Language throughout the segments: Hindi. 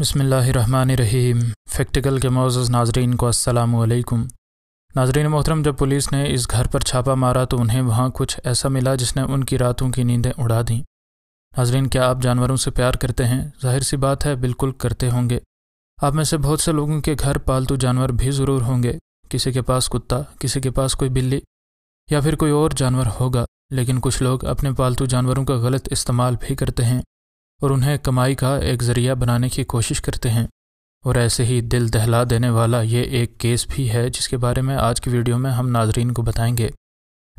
बसमीम फैक्टिकल के मोज़ नाजरीन को असलकुम नाजरीन मोहतरम जब पुलिस ने इस घर पर छापा मारा तो उन्हें वहाँ कुछ ऐसा मिला जिसने उनकी रातों की नींदें उड़ा दीं नाजरीन क्या आप जानवरों से प्यार करते हैं जाहिर सी बात है बिल्कुल करते होंगे आप में से बहुत से लोगों के घर पालतू जानवर भी ज़रूर होंगे किसी के पास कुत्ता किसी के पास कोई बिल्ली या फिर कोई और जानवर होगा लेकिन कुछ लोग अपने पालतू जानवरों का गलत इस्तेमाल भी करते हैं और उन्हें कमाई का एक ज़रिया बनाने की कोशिश करते हैं और ऐसे ही दिल दहला देने वाला ये एक केस भी है जिसके बारे में आज की वीडियो में हम नाजरीन को बताएंगे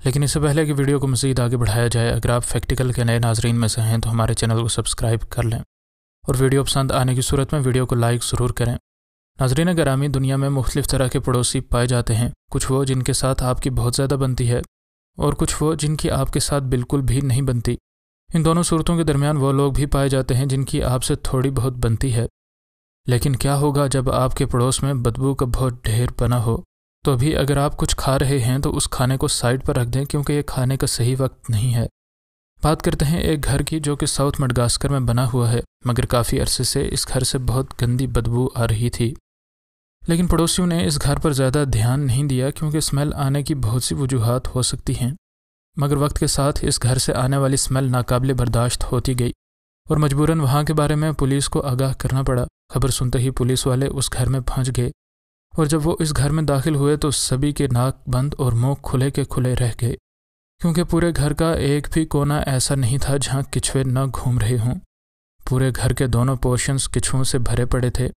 लेकिन इससे पहले कि वीडियो को मज़ीद आगे बढ़ाया जाए अगर आप फैक्टिकल के नए नाजरीन में से हैं तो हमारे चैनल को सब्सक्राइब कर लें और वीडियो पसंद आने की सूरत में वीडियो को लाइक ज़रूर करें नाजरीन ग्रामी दुनिया में मुख्तलिफ तरह के पड़ोसी पाए जाते हैं कुछ वो जिनके साथ आपकी बहुत ज़्यादा बनती है और कुछ वो जिनकी आपके साथ बिल्कुल भी नहीं बनती इन दोनों सूरतों के दरमियान वो लोग भी पाए जाते हैं जिनकी आपसे थोड़ी बहुत बनती है लेकिन क्या होगा जब आपके पड़ोस में बदबू का बहुत ढेर बना हो तो भी अगर आप कुछ खा रहे हैं तो उस खाने को साइड पर रख दें क्योंकि ये खाने का सही वक्त नहीं है बात करते हैं एक घर की जो कि साउथ मडगास्कर में बना हुआ है मगर काफ़ी अरसे से इस घर से बहुत गंदी बदबू आ रही थी लेकिन पड़ोसियों ने इस घर पर ज़्यादा ध्यान नहीं दिया क्योंकि स्मेल आने की बहुत सी वजूहत हो सकती हैं मगर वक्त के साथ इस घर से आने वाली स्मेल नाकाबले बर्दाश्त होती गई और मजबूरन वहाँ के बारे में पुलिस को आगाह करना पड़ा खबर सुनते ही पुलिस वाले उस घर में पहुँच गए और जब वो इस घर में दाखिल हुए तो सभी के नाक बंद और मुंह खुले के खुले रह गए क्योंकि पूरे घर का एक भी कोना ऐसा नहीं था जहाँ किछुए न घूम रहे हों पूरे घर के दोनों पोर्शंस किचुओं से भरे पड़े थे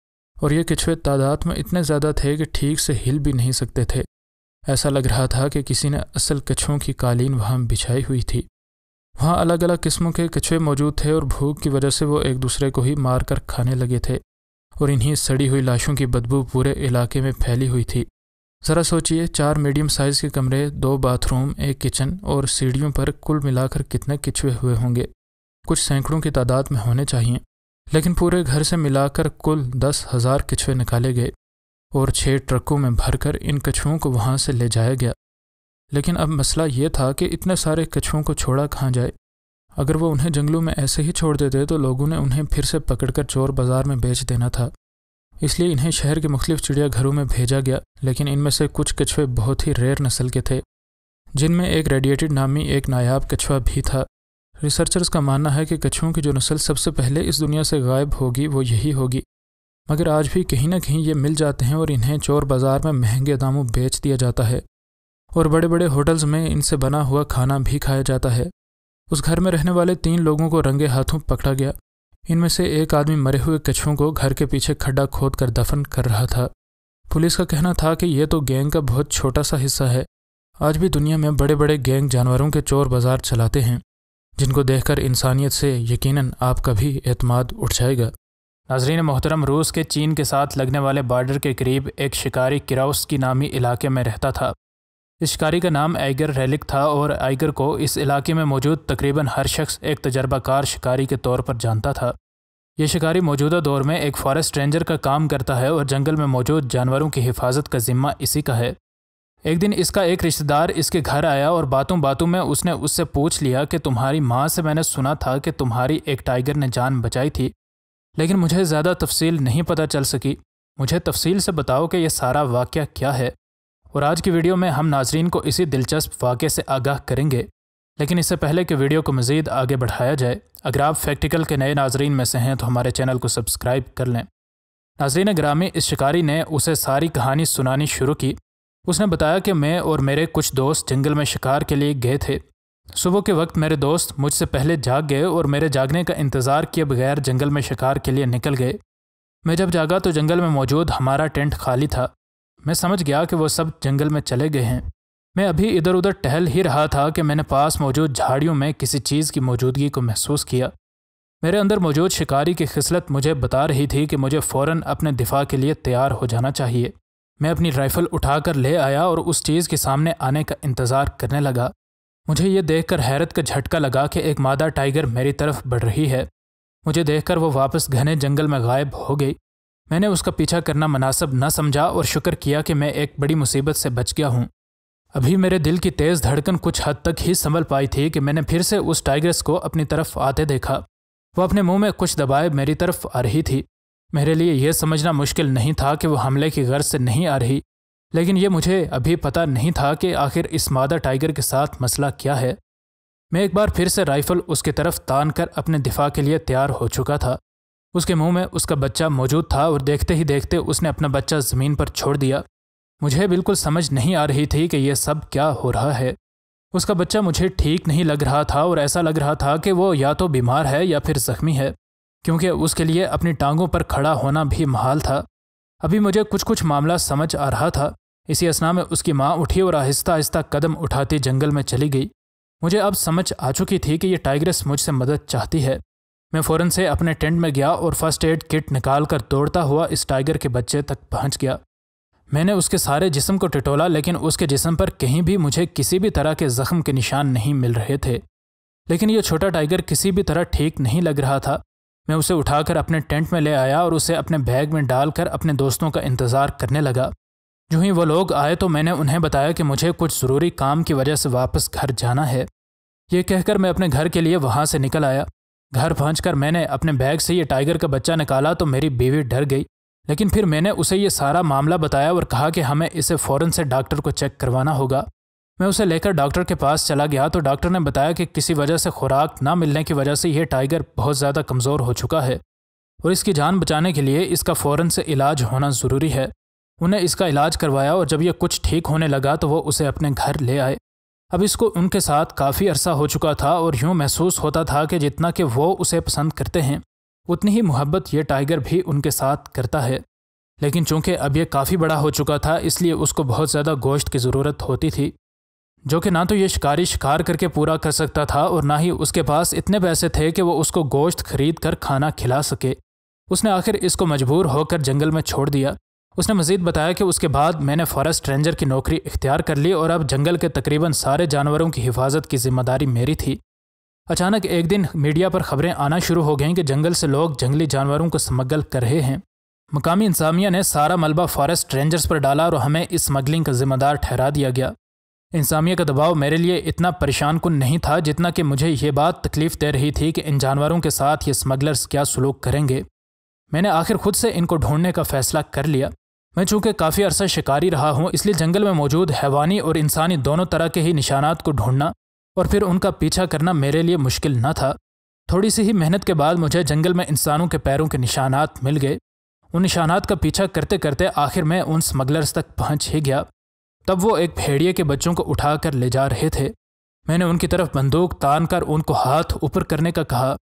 और ये किछुए तादाद में इतने ज़्यादा थे कि ठीक से हिल भी नहीं सकते थे ऐसा लग रहा था कि किसी ने असल कछुओं की कालीन वहाँ बिछाई हुई थी वहाँ अलग अलग किस्मों के कछुए मौजूद थे और भूख की वजह से वो एक दूसरे को ही मार कर खाने लगे थे और इन्हीं सड़ी हुई लाशों की बदबू पूरे इलाके में फैली हुई थी ज़रा सोचिए चार मीडियम साइज़ के कमरे दो बाथरूम एक किचन और सीढ़ियों पर कुल मिलाकर कितने किचुए हुए होंगे कुछ सैकड़ों की तादाद में होने चाहिए लेकिन पूरे घर से मिलाकर कुल दस हज़ार किचुए निकाले गए और छः ट्रकों में भरकर इन कछुओं को वहाँ से ले जाया गया लेकिन अब मसला ये था कि इतने सारे कछुओं को छोड़ा कहाँ जाए अगर वो उन्हें जंगलों में ऐसे ही छोड़ देते तो लोगों ने उन्हें फिर से पकड़कर चोर बाज़ार में बेच देना था इसलिए इन्हें शहर के मुख्तु चिड़ियाघरों में भेजा गया लेकिन इनमें से कुछ कछुए बहुत ही रेयर नस्ल के थे जिनमें एक रेडिएटेड नामी एक नायाब कछुआ भी था रिसर्चर्स का मानना है कि कछुओं की जो नस्ल सबसे पहले इस दुनिया से गायब होगी वो यही होगी मगर आज भी कहीं ना कहीं ये मिल जाते हैं और इन्हें चोर बाज़ार में महंगे दामों बेच दिया जाता है और बड़े बड़े होटल्स में इनसे बना हुआ खाना भी खाया जाता है उस घर में रहने वाले तीन लोगों को रंगे हाथों पकड़ा गया इनमें से एक आदमी मरे हुए कछुओं को घर के पीछे खड्डा खोद कर दफन कर रहा था पुलिस का कहना था कि यह तो गैंग का बहुत छोटा सा हिस्सा है आज भी दुनिया में बड़े बड़े गैंग जानवरों के चोर बाजार चलाते हैं जिनको देखकर इंसानियत से यकीनन आपका भी एतमाद उठ जाएगा नाजरीन मोहतरम रूस के चीन के साथ लगने वाले बॉर्डर के करीब एक शिकारी की नामी इलाके में रहता था इस शिकारी का नाम आइगर रैलिक था और आइगर को इस इलाके में मौजूद तकरीबन हर शख्स एक तजर्बाकार शिकारी के तौर पर जानता था यह शिकारी मौजूदा दौर में एक फॉरेस्ट रेंजर का काम करता है और जंगल में मौजूद जानवरों की हिफाजत का जिम्मा इसी का है एक दिन इसका एक रिश्तेदार इसके घर आया और बातों बातों में उसने उससे पूछ लिया कि तुम्हारी माँ से मैंने सुना था कि तुम्हारी एक टाइगर ने जान बचाई थी लेकिन मुझे ज़्यादा तफसील नहीं पता चल सकी मुझे तफसील से बताओ कि यह सारा वाक़ क्या है और आज की वीडियो में हम नाजरीन को इसी दिलचस्प वाक़े से आगाह करेंगे लेकिन इससे पहले कि वीडियो को मज़ीद आगे बढ़ाया जाए अगर आप फैक्टिकल के नए नाजरीन में से हैं तो हमारे चैनल को सब्सक्राइब कर लें नाजरीन ग्रामी इस शिकारी ने उसे सारी कहानी सुनानी शुरू की उसने बताया कि मैं और मेरे कुछ दोस्त जंगल में शिकार के लिए गए थे सुबह के वक्त मेरे दोस्त मुझसे पहले जाग गए और मेरे जागने का इंतज़ार किए बगैर जंगल में शिकार के लिए निकल गए मैं जब जागा तो जंगल में मौजूद हमारा टेंट खाली था मैं समझ गया कि वो सब जंगल में चले गए हैं मैं अभी इधर उधर टहल ही रहा था कि मैंने पास मौजूद झाड़ियों में किसी चीज़ की मौजूदगी को महसूस किया मेरे अंदर मौजूद शिकारी की खिसलत मुझे बता रही थी कि मुझे फ़ौर अपने दिफा के लिए तैयार हो जाना चाहिए मैं अपनी राइफ़ल उठाकर ले आया और उस चीज़ के सामने आने का इंतज़ार करने लगा मुझे ये देखकर हैरत का झटका लगा कि एक मादा टाइगर मेरी तरफ बढ़ रही है मुझे देखकर वो वापस घने जंगल में गायब हो गई मैंने उसका पीछा करना मुनासब न समझा और शुक्र किया कि मैं एक बड़ी मुसीबत से बच गया हूँ अभी मेरे दिल की तेज़ धड़कन कुछ हद तक ही संभल पाई थी कि मैंने फिर से उस टाइगर्स को अपनी तरफ आते देखा वह अपने मुंह में कुछ दबाए मेरी तरफ आ रही थी मेरे लिए यह समझना मुश्किल नहीं था कि वह हमले की गर्ज से नहीं आ रही लेकिन ये मुझे अभी पता नहीं था कि आखिर इस मादा टाइगर के साथ मसला क्या है मैं एक बार फिर से राइफल उसकी तरफ तान कर अपने दिफा के लिए तैयार हो चुका था उसके मुंह में उसका बच्चा मौजूद था और देखते ही देखते उसने अपना बच्चा ज़मीन पर छोड़ दिया मुझे बिल्कुल समझ नहीं आ रही थी कि यह सब क्या हो रहा है उसका बच्चा मुझे ठीक नहीं लग रहा था और ऐसा लग रहा था कि वो या तो बीमार है या फिर जख्मी है क्योंकि उसके लिए अपनी टांगों पर खड़ा होना भी महाल था अभी मुझे कुछ कुछ मामला समझ आ रहा था इसी असना में उसकी माँ उठी और आहिस्ता आहिस्ता कदम उठाते जंगल में चली गई मुझे अब समझ आ चुकी थी कि यह टाइग्रेस मुझसे मदद चाहती है मैं फ़ौरन से अपने टेंट में गया और फर्स्ट एड किट निकाल कर दौड़ता हुआ इस टाइगर के बच्चे तक पहुंच गया मैंने उसके सारे जिस्म को टिटोला लेकिन उसके जिस्म पर कहीं भी मुझे किसी भी तरह के ज़ख्म के निशान नहीं मिल रहे थे लेकिन यह छोटा टाइगर किसी भी तरह ठीक नहीं लग रहा था मैं उसे उठाकर अपने टेंट में ले आया और उसे अपने बैग में डालकर अपने दोस्तों का इंतज़ार करने लगा जो ही वो लोग आए तो मैंने उन्हें बताया कि मुझे कुछ ज़रूरी काम की वजह से वापस घर जाना है ये कहकर मैं अपने घर के लिए वहाँ से निकल आया घर पहुँच मैंने अपने बैग से ये टाइगर का बच्चा निकाला तो मेरी बीवी डर गई लेकिन फिर मैंने उसे ये सारा मामला बताया और कहा कि हमें इसे फ़ौरन से डॉक्टर को चेक करवाना होगा मैं उसे लेकर डॉक्टर के पास चला गया तो डॉक्टर ने बताया कि किसी वजह से खुराक ना मिलने की वजह से यह टाइगर बहुत ज़्यादा कमज़ोर हो चुका है और इसकी जान बचाने के लिए इसका फ़ौरन से इलाज होना ज़रूरी है उन्हें इसका इलाज करवाया और जब यह कुछ ठीक होने लगा तो वो उसे अपने घर ले आए अब इसको उनके साथ काफ़ी अरसा हो चुका था और यूँ महसूस होता था कि जितना कि वो उसे पसंद करते हैं उतनी ही मोहब्बत ये टाइगर भी उनके साथ करता है लेकिन चूंकि अब यह काफ़ी बड़ा हो चुका था इसलिए उसको बहुत ज़्यादा गोश्त की ज़रूरत होती थी जो कि ना तो ये शिकारी शिकार करके पूरा कर सकता था और ना ही उसके पास इतने पैसे थे कि वो उसको गोश्त खरीद कर खाना खिला सके उसने आखिर इसको मजबूर होकर जंगल में छोड़ दिया उसने मजीद बताया कि उसके बाद मैंने फॉरेस्ट रेंजर की नौकरी इख्तियार कर ली और अब जंगल के तकरीबन सारे जानवरों की हिफाजत की जिम्मेदारी मेरी थी अचानक एक दिन मीडिया पर खबरें आना शुरू हो गईं कि जंगल से लोग जंगली जानवरों को स्मगल कर रहे हैं मकामी इंसामिया ने सारा मलबा फॉरेस्ट रेंजर्स पर डाला और हमें इस स्मगलिंग का जिम्मेदार ठहरा दिया गया इंसामिया का दबाव मेरे लिए इतना परेशान कुन नहीं था जितना कि मुझे ये बात तकलीफ दे रही थी कि इन जानवरों के साथ ये स्मगलर्स क्या सलूक करेंगे मैंने आखिर खुद से इनको ढूंढने का फैसला कर लिया मैं चूंकि काफ़ी अरसा शिकारी रहा हूँ इसलिए जंगल में मौजूद हैवानी और इंसानी दोनों तरह के ही निशानात को ढूंढना और फिर उनका पीछा करना मेरे लिए मुश्किल न था थोड़ी सी ही मेहनत के बाद मुझे जंगल में इंसानों के पैरों के निशानात मिल गए उन निशानात का पीछा करते करते आखिर मैं उन स्मगलर्स तक पहुँच ही गया तब वो एक भेड़िए के बच्चों को उठा कर ले जा रहे थे मैंने उनकी तरफ बंदूक तान कर उनको हाथ ऊपर करने का कहा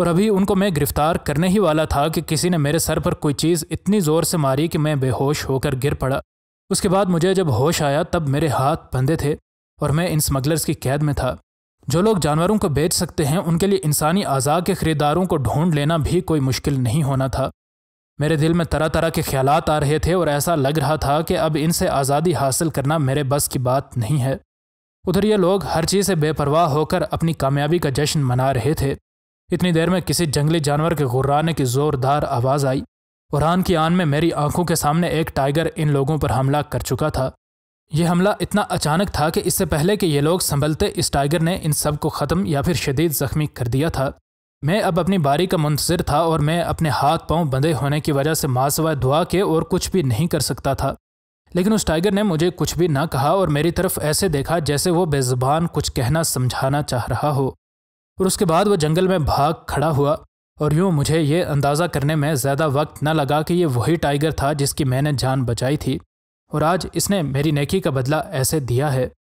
और अभी उनको मैं गिरफ्तार करने ही वाला था कि किसी ने मेरे सर पर कोई चीज़ इतनी ज़ोर से मारी कि मैं बेहोश होकर गिर पड़ा उसके बाद मुझे जब होश आया तब मेरे हाथ बंधे थे और मैं इन स्मगलर्स की कैद में था जो लोग जानवरों को बेच सकते हैं उनके लिए इंसानी अज़ा के खरीदारों को ढूंढ लेना भी कोई मुश्किल नहीं होना था मेरे दिल में तरह तरह के ख्याल आ रहे थे और ऐसा लग रहा था कि अब इनसे आज़ादी हासिल करना मेरे बस की बात नहीं है उधर ये लोग हर चीज़ से बेपरवाह होकर अपनी कामयाबी का जश्न मना रहे थे इतनी देर में किसी जंगली जानवर के घुर्राने की ज़ोरदार आवाज़ आई उरान की आन में मेरी आंखों के सामने एक टाइगर इन लोगों पर हमला कर चुका था यह हमला इतना अचानक था कि इससे पहले कि ये लोग संभलते इस टाइगर ने इन सब को ख़त्म या फिर शदीद ज़ख्मी कर दिया था मैं अब अपनी बारी का मुंतजर था और मैं अपने हाथ पांव बंधे होने की वजह से माँ सवाए दुआ के और कुछ भी नहीं कर सकता था लेकिन उस टाइगर ने मुझे कुछ भी ना कहा और मेरी तरफ ऐसे देखा जैसे वो बेजुबान कुछ कहना समझाना चाह रहा हो और उसके बाद वो जंगल में भाग खड़ा हुआ और यूँ मुझे ये अंदाज़ा करने में ज़्यादा वक्त न लगा कि ये वही टाइगर था जिसकी मैंने जान बचाई थी और आज इसने मेरी नेकी का बदला ऐसे दिया है